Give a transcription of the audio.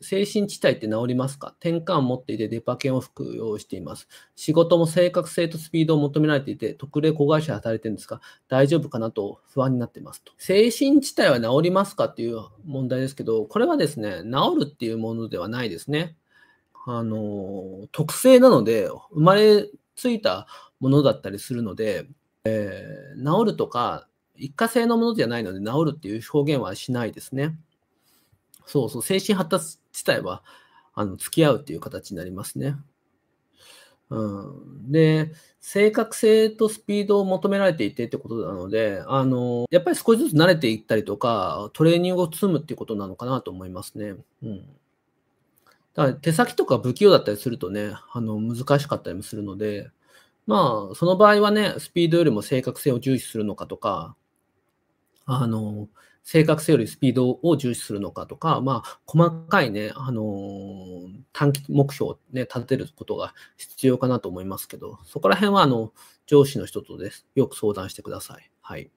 精神地帯って治りますか転換を持っていてデパ犬を服用しています。仕事も正確性とスピードを求められていて、特例子会社で働いてるんですが、大丈夫かなと不安になってますと。精神地帯は治りますかっていう問題ですけど、これはですね、治るっていうものではないですね。あの、特性なので、生まれついたものだったりするので、えー、治るとか、一過性のものじゃないので治るっていう表現はしないですね。そうそう、精神発達自体は、あの、付き合うっていう形になりますね。うん、で、正確性とスピードを求められていてってことなので、あの、やっぱり少しずつ慣れていったりとか、トレーニングを積むっていうことなのかなと思いますね。うん。だから手先とか不器用だったりするとね、あの、難しかったりもするので、まあ、その場合はね、スピードよりも正確性を重視するのかとか、あの、正確性よりスピードを重視するのかとか、まあ、細かいね、あの短期目標を、ね、立てることが必要かなと思いますけど、そこら辺は、あの、上司の人とです。よく相談してください。はい。